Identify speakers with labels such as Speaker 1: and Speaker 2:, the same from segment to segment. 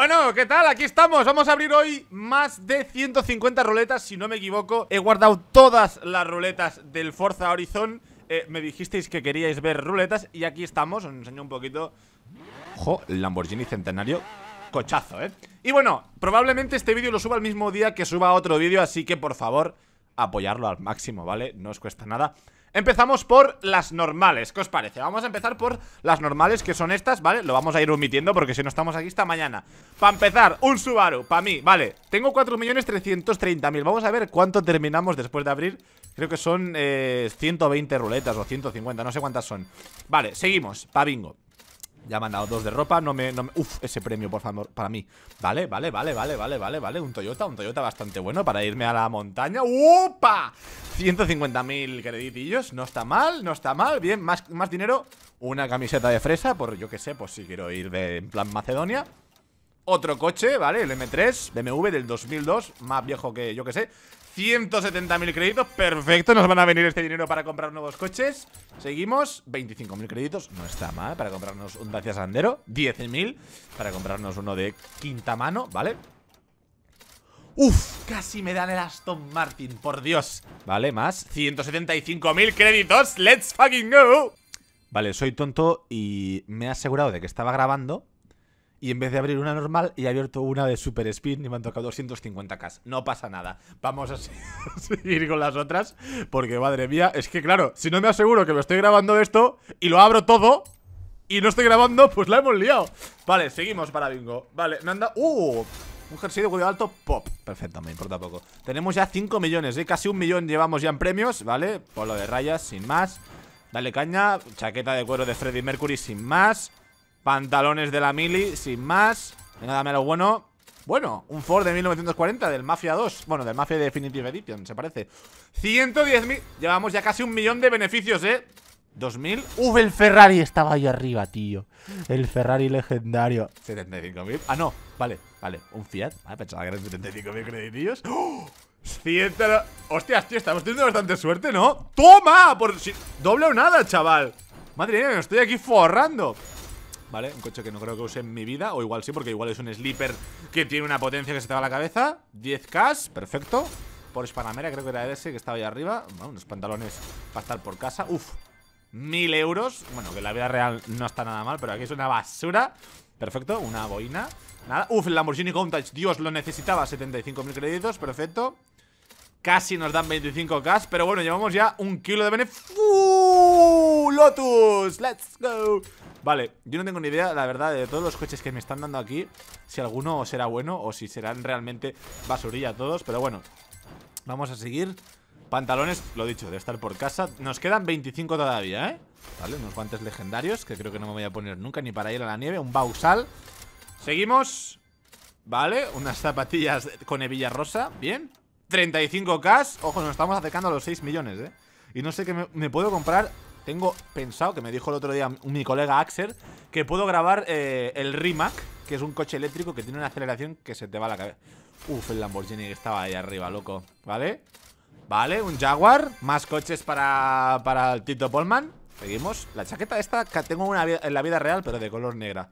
Speaker 1: Bueno, ¿qué tal? Aquí estamos. Vamos a abrir hoy más de 150 ruletas, si no me equivoco. He guardado todas las ruletas del Forza Horizon. Eh, me dijisteis que queríais ver ruletas y aquí estamos. Os enseño un poquito. Ojo, Lamborghini Centenario. Cochazo, ¿eh? Y bueno, probablemente este vídeo lo suba el mismo día que suba otro vídeo, así que por favor, apoyarlo al máximo, ¿vale? No os cuesta nada. Empezamos por las normales, ¿qué os parece? Vamos a empezar por las normales, que son estas, ¿vale? Lo vamos a ir omitiendo porque si no estamos aquí esta mañana Para empezar, un Subaru, para mí, vale Tengo 4.330.000, vamos a ver cuánto terminamos después de abrir Creo que son 120 eh, ruletas o 150, no sé cuántas son Vale, seguimos, para bingo ya me han dado dos de ropa. No me, no Uf, ese premio, por favor, para mí. Vale, vale, vale, vale, vale, vale, vale. Un Toyota, un Toyota bastante bueno para irme a la montaña. ¡Upa! 150.000 creditillos. No está mal, no está mal. Bien, más, más dinero. Una camiseta de fresa, por yo que sé, pues si quiero ir de plan Macedonia otro coche, ¿vale? El M3 BMW del 2002, más viejo que yo que sé 170.000 créditos, perfecto Nos van a venir este dinero para comprar nuevos coches Seguimos, 25.000 créditos No está mal, para comprarnos un Dacia Sandero 10.000, para comprarnos uno de quinta mano, ¿vale? Uf, casi me dan el Aston Martin, por Dios Vale, más 175.000 créditos, let's fucking go Vale, soy tonto y me he asegurado de que estaba grabando y en vez de abrir una normal, he abierto una de super speed y me han tocado 250k. No pasa nada. Vamos a seguir con las otras, porque madre mía, es que claro, si no me aseguro que me estoy grabando esto y lo abro todo y no estoy grabando, pues la hemos liado. Vale, seguimos para bingo. Vale, me anda... ¡Uh! Un jersey de cuello alto, pop. Perfecto, me importa poco. Tenemos ya 5 millones, ¿eh? Casi un millón llevamos ya en premios, ¿vale? Polo de rayas, sin más. Dale caña, chaqueta de cuero de Freddy Mercury, sin más. Pantalones de la mili, sin más Venga, dame lo bueno Bueno, un Ford de 1940 del Mafia 2 Bueno, del Mafia Definitive Edition, se parece 110.000 Llevamos ya casi un millón de beneficios, ¿eh? 2000 Uf, el Ferrari estaba ahí arriba, tío El Ferrari legendario 75.000 Ah, no, vale, vale Un Fiat Vale, ah, pensaba que eran 75.000 creditillos ¡Oh! Hostias, tío, estamos teniendo bastante suerte, ¿no? ¡Toma! Por... Doble o nada, chaval Madre mía, me estoy aquí forrando ¿vale? Un coche que no creo que use en mi vida O igual sí, porque igual es un sleeper que tiene una potencia que se te va a la cabeza 10k, perfecto por Panamera, creo que era ese que estaba ahí arriba Unos pantalones para estar por casa Uf, mil euros Bueno, que en la vida real no está nada mal Pero aquí es una basura Perfecto, una boina Nada, uf, el Lamborghini Countach, Dios, lo necesitaba 75.000 créditos, perfecto Casi nos dan 25k Pero bueno, llevamos ya un kilo de beneficio ¡Lotus! ¡Let's go! Vale, yo no tengo ni idea, la verdad, de todos los coches que me están dando aquí Si alguno será bueno o si serán realmente basurilla todos Pero bueno, vamos a seguir Pantalones, lo dicho, de estar por casa Nos quedan 25 todavía, ¿eh? Vale, unos guantes legendarios que creo que no me voy a poner nunca Ni para ir a la nieve, un bausal Seguimos Vale, unas zapatillas con hebilla rosa Bien 35k, ojo, nos estamos acercando a los 6 millones, ¿eh? Y no sé qué me, me puedo comprar tengo pensado, que me dijo el otro día mi colega Axel, que puedo grabar eh, el Rimac, que es un coche eléctrico que tiene una aceleración que se te va a la cabeza. Uf, el Lamborghini que estaba ahí arriba, loco. ¿Vale? Vale, un Jaguar. Más coches para, el Tito Polman. Seguimos. La chaqueta esta que tengo una en la vida real, pero de color negra.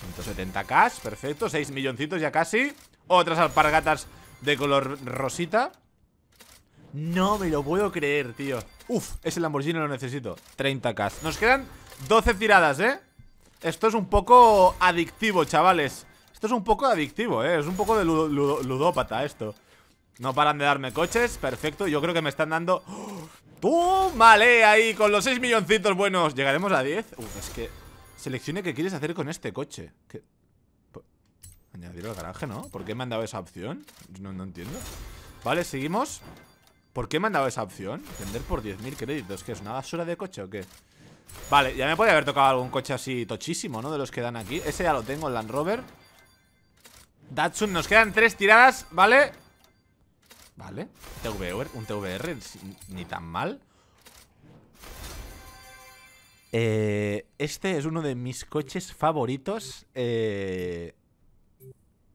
Speaker 1: 170 k perfecto. 6 milloncitos ya casi. Otras alpargatas de color rosita. No me lo puedo creer, tío Uf, ese Lamborghini lo necesito 30k Nos quedan 12 tiradas, ¿eh? Esto es un poco adictivo, chavales Esto es un poco adictivo, ¿eh? Es un poco de ludópata esto No paran de darme coches, perfecto Yo creo que me están dando... Tú, Vale, ahí, con los 6 milloncitos buenos ¿Llegaremos a 10? Uf, es que... Seleccione qué quieres hacer con este coche ¿Qué? Añadir al garaje, ¿no? ¿Por qué me han dado esa opción? no entiendo Vale, seguimos ¿Por qué me han dado esa opción? ¿Vender por 10.000 créditos? Que es una basura de coche o qué? Vale, ya me podía haber tocado algún coche así tochísimo, ¿no? De los que dan aquí Ese ya lo tengo, el Land Rover Datsun, nos quedan tres tiradas, ¿vale? Vale un TVR, ni tan mal eh, Este es uno de mis coches favoritos eh,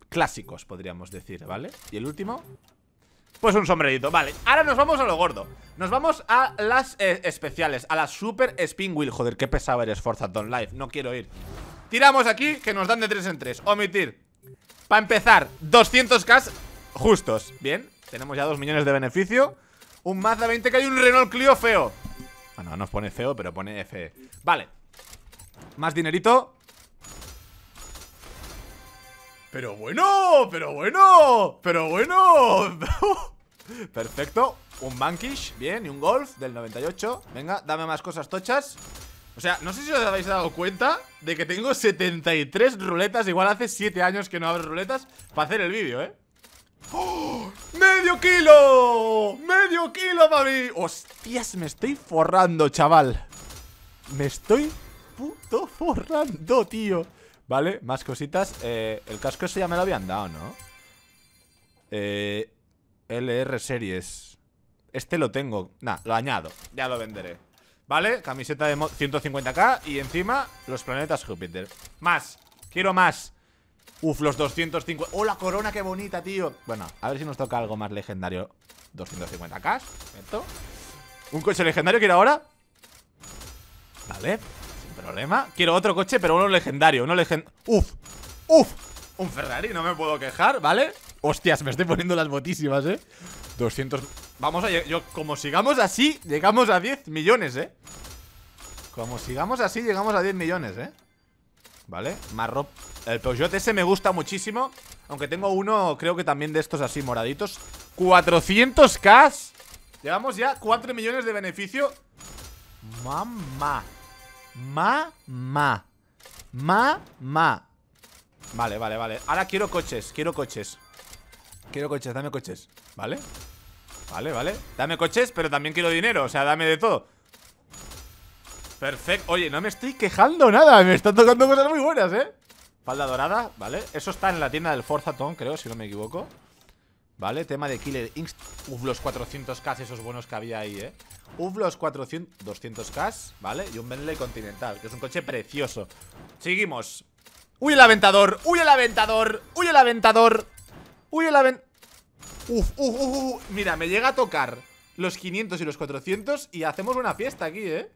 Speaker 1: Clásicos, podríamos decir, ¿vale? Y el último pues un sombrerito, vale Ahora nos vamos a lo gordo Nos vamos a las eh, especiales A las Super Spin Wheel Joder, qué pesado eres, Forza Don Life No quiero ir Tiramos aquí, que nos dan de 3 en 3 Omitir Para empezar, 200k justos Bien, tenemos ya 2 millones de beneficio Un Mazda 20 que hay un Renault Clio feo Bueno, no nos pone feo, pero pone F Vale Más dinerito pero bueno, pero bueno, pero bueno. Perfecto. Un Bankish, bien, y un Golf del 98. Venga, dame más cosas tochas. O sea, no sé si os habéis dado cuenta de que tengo 73 ruletas. Igual hace 7 años que no abro ruletas para hacer el vídeo, ¿eh? ¡Oh! ¡Medio kilo! ¡Medio kilo, mami! ¡Hostias! Me estoy forrando, chaval. Me estoy puto forrando, tío. Vale, más cositas eh, El casco ese ya me lo habían dado, ¿no? Eh, LR Series Este lo tengo Nah, lo añado, ya lo venderé Vale, camiseta de 150k Y encima, los planetas Júpiter Más, quiero más Uf, los 250 ¡Oh, la corona, qué bonita, tío! Bueno, a ver si nos toca algo más legendario 250k, perfecto ¿Un coche legendario quiero ahora? Vale problema. Quiero otro coche, pero uno legendario. Uno legendario. Uf, uf. Un Ferrari, no me puedo quejar, ¿vale? Hostias, me estoy poniendo las botísimas, ¿eh? 200... Vamos a... Yo, como sigamos así, llegamos a 10 millones, ¿eh? Como sigamos así, llegamos a 10 millones, ¿eh? ¿Vale? Más El Peugeot ese me gusta muchísimo Aunque tengo uno, creo que también de estos así moraditos 400k Llevamos ya 4 millones de beneficio Mamá Ma, ma Ma, ma Vale, vale, vale Ahora quiero coches, quiero coches Quiero coches, dame coches Vale Vale, vale Dame coches, pero también quiero dinero O sea, dame de todo Perfecto Oye, no me estoy quejando nada Me están tocando cosas muy buenas, eh Falda dorada, vale Eso está en la tienda del Forzatón, creo, si no me equivoco ¿Vale? Tema de Killer Inst. Uf, los 400k, esos buenos que había ahí, ¿eh? Uf, los 400, 200k, ¿vale? Y un Bentley Continental, que es un coche precioso. Seguimos. ¡Uy, el aventador! ¡Uy, el aventador! ¡Uy, el aventador! ¡Uy, el aventador! Uf, uf, uf, uf. Mira, me llega a tocar los 500 y los 400 y hacemos una fiesta aquí, ¿eh?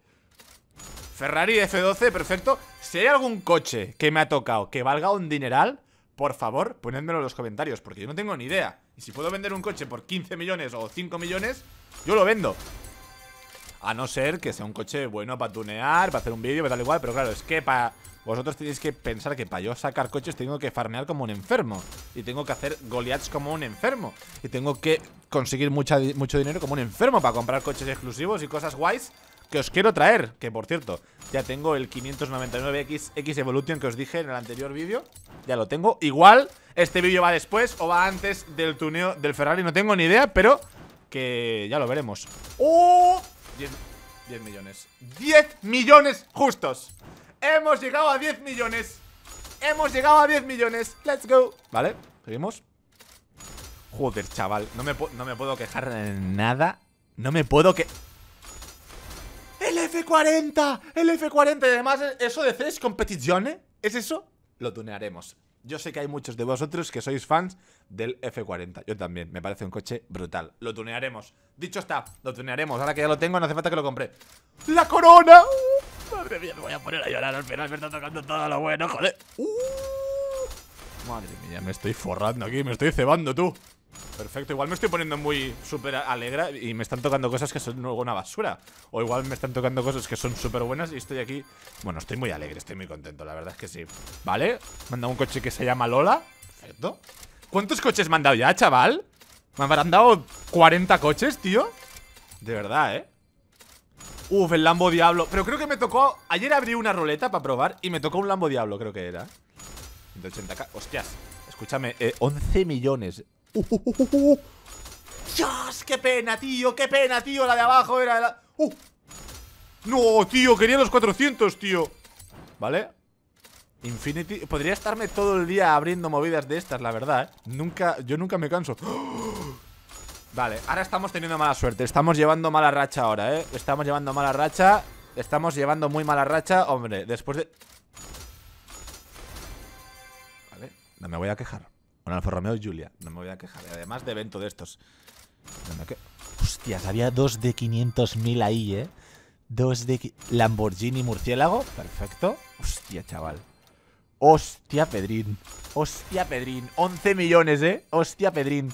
Speaker 1: Ferrari F12, perfecto. Si hay algún coche que me ha tocado que valga un dineral, por favor, ponedmelo en los comentarios, porque yo no tengo ni idea. Y si puedo vender un coche por 15 millones o 5 millones, yo lo vendo. A no ser que sea un coche bueno para tunear, para hacer un vídeo, para da igual. Pero claro, es que para... Vosotros tenéis que pensar que para yo sacar coches tengo que farmear como un enfermo. Y tengo que hacer Goliaths como un enfermo. Y tengo que conseguir mucho dinero como un enfermo para comprar coches exclusivos y cosas guays que os quiero traer. Que por cierto, ya tengo el 599X Evolution que os dije en el anterior vídeo. Ya lo tengo. Igual, este vídeo va después o va antes del tuneo del Ferrari. No tengo ni idea, pero que ya lo veremos. ¡Oh! 10, millones. ¡10 millones justos! ¡Hemos llegado a 10 millones! ¡Hemos llegado a 10 millones! ¡Let's go! Vale, seguimos. Joder, chaval, no me, no me puedo quejar de nada. No me puedo que... ¡El F40! ¡El F40! Y además, ¿eso de CES competiciones, ¿Es eso? Lo tunearemos. Yo sé que hay muchos de vosotros que sois fans del F40. Yo también, me parece un coche brutal. Lo tunearemos. Dicho está, lo tunearemos. Ahora que ya lo tengo, no hace falta que lo compre. ¡La corona! ¡Uh! Madre mía, me voy a poner a llorar al final. Me está tocando todo lo bueno, joder. ¡Uh! Madre mía, me estoy forrando aquí, me estoy cebando tú. Perfecto, igual me estoy poniendo muy súper alegre y me están tocando cosas que son luego una basura. O igual me están tocando cosas que son súper buenas y estoy aquí... Bueno, estoy muy alegre, estoy muy contento, la verdad es que sí. ¿Vale? Manda un coche que se llama Lola. Perfecto. ¿Cuántos coches me han dado ya, chaval? Me han dado 40 coches, tío. De verdad, ¿eh? Uf, el Lambo Diablo. Pero creo que me tocó... Ayer abrí una ruleta para probar y me tocó un Lambo Diablo, creo que era. 180k. Hostias, escúchame, 11 eh, millones. Uh, ¡Qué pena, tío! ¡Qué pena, tío! La de abajo era la... ¡No, tío! Quería los 400, tío ¿Vale? Infinity... Podría estarme todo el día abriendo movidas de estas, la verdad, ¿eh? Nunca... Yo nunca me canso Vale, ahora estamos teniendo mala suerte Estamos llevando mala racha ahora, ¿eh? Estamos llevando mala racha Estamos llevando muy mala racha Hombre, después de... Vale, no me voy a quejar bueno, Alfa Romeo Julia. No me voy a quejar. Eh. Además de evento de estos. Hostias, había dos de 500.000 ahí, ¿eh? Dos de... Lamborghini murciélago. Perfecto. Hostia, chaval. Hostia, Pedrín. Hostia, Pedrín. 11 millones, ¿eh? Hostia, Pedrín.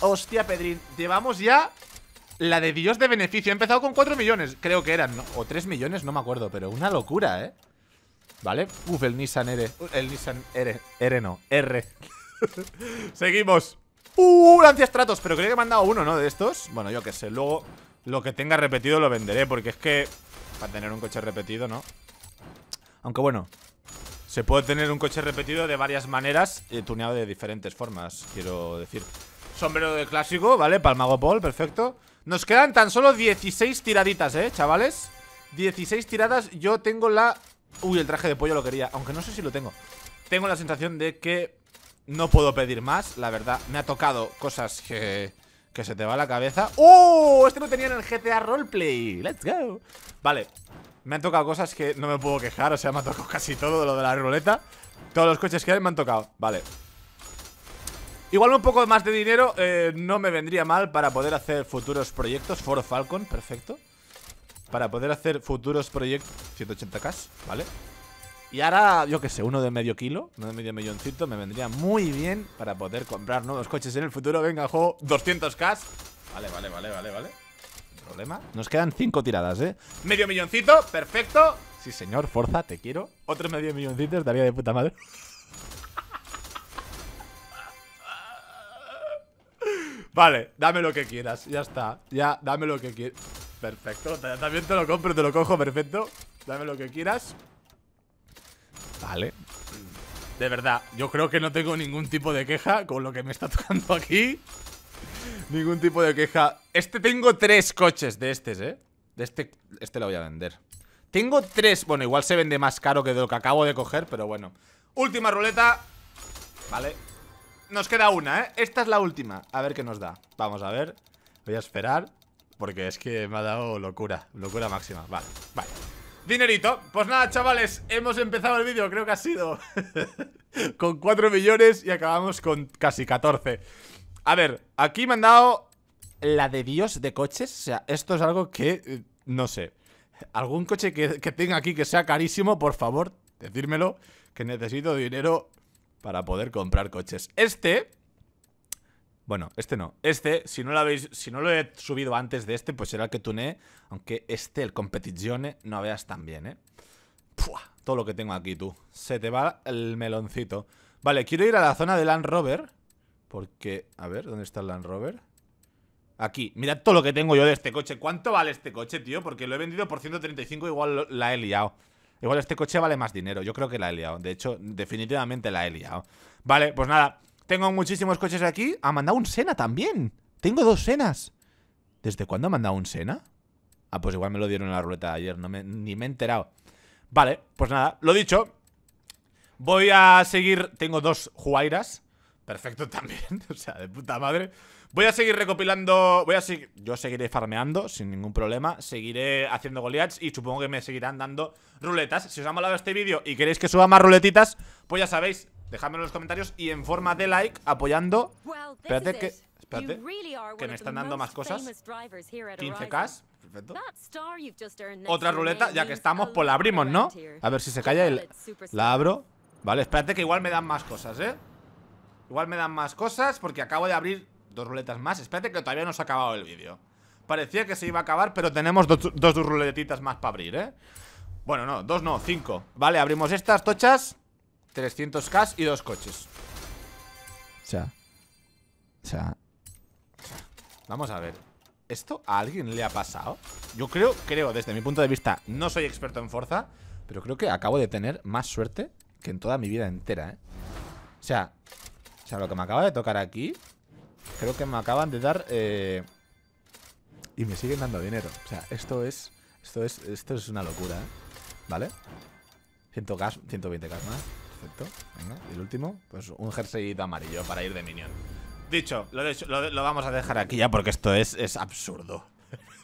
Speaker 1: Hostia, Pedrín. Llevamos ya la de Dios de beneficio. He empezado con 4 millones, creo que eran. O 3 millones, no me acuerdo. Pero una locura, ¿eh? ¿Vale? Uf, el Nissan R. El Nissan R. R no. R. Seguimos. ¡Uh! Estratos, Pero creo que me han dado uno, ¿no? De estos. Bueno, yo qué sé. Luego lo que tenga repetido lo venderé. Porque es que. Para tener un coche repetido, ¿no? Aunque bueno. Se puede tener un coche repetido de varias maneras. Y eh, tuneado de diferentes formas, quiero decir. Sombrero de clásico, ¿vale? Palmago Paul, perfecto. Nos quedan tan solo 16 tiraditas, ¿eh, chavales? 16 tiradas. Yo tengo la. Uy, el traje de pollo lo quería. Aunque no sé si lo tengo. Tengo la sensación de que no puedo pedir más, la verdad Me ha tocado cosas que, que se te va la cabeza ¡Oh! Este no tenía en el GTA Roleplay ¡Let's go! Vale, me han tocado cosas que no me puedo quejar O sea, me ha tocado casi todo lo de la ruleta Todos los coches que hay me han tocado Vale Igual un poco más de dinero eh, no me vendría mal para poder hacer futuros proyectos For Falcon, perfecto Para poder hacer futuros proyectos 180k, ¿vale? Y ahora, yo qué sé, uno de medio kilo, uno de medio milloncito, me vendría muy bien para poder comprar nuevos coches en el futuro. Venga, juego 200k. Vale, vale, vale, vale, vale. Problema. Nos quedan cinco tiradas, ¿eh? Medio milloncito, perfecto. Sí, señor, Forza, te quiero. Otro medio milloncito estaría de puta madre. Vale, dame lo que quieras, ya está. Ya, dame lo que quieras. Perfecto, también te lo compro, te lo cojo, perfecto. Dame lo que quieras. Vale. De verdad, yo creo que no tengo ningún tipo de queja con lo que me está tocando aquí. ningún tipo de queja. Este tengo tres coches de estos, ¿eh? De este, este lo voy a vender. Tengo tres. Bueno, igual se vende más caro que de lo que acabo de coger, pero bueno. Última ruleta. Vale. Nos queda una, ¿eh? Esta es la última. A ver qué nos da. Vamos a ver. Voy a esperar. Porque es que me ha dado locura. Locura máxima. Vale, vale. Dinerito. Pues nada, chavales, hemos empezado el vídeo, creo que ha sido con 4 millones y acabamos con casi 14. A ver, aquí me han dado la de Dios de coches. O sea, esto es algo que, eh, no sé. Algún coche que, que tenga aquí que sea carísimo, por favor, decírmelo, que necesito dinero para poder comprar coches. Este bueno, este no. Este, si no lo habéis, si no lo he subido antes de este, pues será el que tuné. Aunque este, el competizione, no veas tan bien, ¿eh? Pua, todo lo que tengo aquí, tú. Se te va el meloncito. Vale, quiero ir a la zona del Land Rover. Porque, a ver, ¿dónde está el Land Rover? Aquí, mirad todo lo que tengo yo de este coche ¿Cuánto vale este coche, tío? Porque lo he vendido por 135, igual la he liado Igual este coche vale más dinero, yo creo que la he liado De hecho, definitivamente la he liado Vale, pues nada, tengo muchísimos coches aquí. Ha mandado un Sena también. Tengo dos Senas. ¿Desde cuándo ha mandado un Sena? Ah, pues igual me lo dieron en la ruleta de ayer. No ni me he enterado. Vale, pues nada, lo dicho. Voy a seguir. Tengo dos Juairas. Perfecto también, o sea, de puta madre Voy a seguir recopilando Voy a seguir, yo seguiré farmeando Sin ningún problema, seguiré haciendo goliaths Y supongo que me seguirán dando ruletas Si os ha molado este vídeo y queréis que suba más ruletitas Pues ya sabéis, dejadme en los comentarios Y en forma de like, apoyando Espérate que, Que me están dando más cosas 15k Perfecto. Otra ruleta, ya que estamos, pues la abrimos, ¿no? A ver si se calla el... La abro Vale, espérate que igual me dan más cosas, ¿eh? Igual me dan más cosas porque acabo de abrir dos ruletas más. Espérate que todavía no se ha acabado el vídeo. Parecía que se iba a acabar, pero tenemos dos, ruletitas más para abrir, ¿eh? Bueno, no, dos no, cinco. Vale, abrimos estas tochas. 300k y dos coches. O sea. O sea. Vamos a ver. ¿Esto a alguien le ha pasado? Yo creo, creo, desde mi punto de vista, no soy experto en fuerza, pero creo que acabo de tener más suerte que en toda mi vida entera, ¿eh? O sea, o sea, lo que me acaba de tocar aquí Creo que me acaban de dar eh, Y me siguen dando dinero O sea, esto es Esto es esto es una locura, ¿eh? ¿Vale? 120 gas más Perfecto, venga Y el último, pues un jersey amarillo para ir de minion Dicho, lo, lo, vamos a dejar aquí ya porque esto es, es absurdo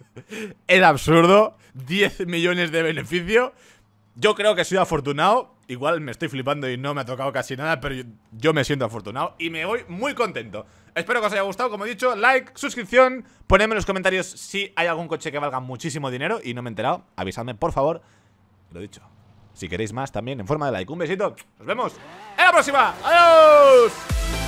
Speaker 1: Es absurdo 10 millones de beneficio Yo creo que soy afortunado igual me estoy flipando y no me ha tocado casi nada, pero yo, me siento afortunado y me voy muy contento. Espero que os haya gustado, como he dicho, like, suscripción, ponedme en los comentarios si hay algún coche que valga muchísimo dinero y no me he enterado, avisadme por favor. Lo he dicho, si queréis más también en forma de like. Un besito, nos vemos en la próxima. Adiós.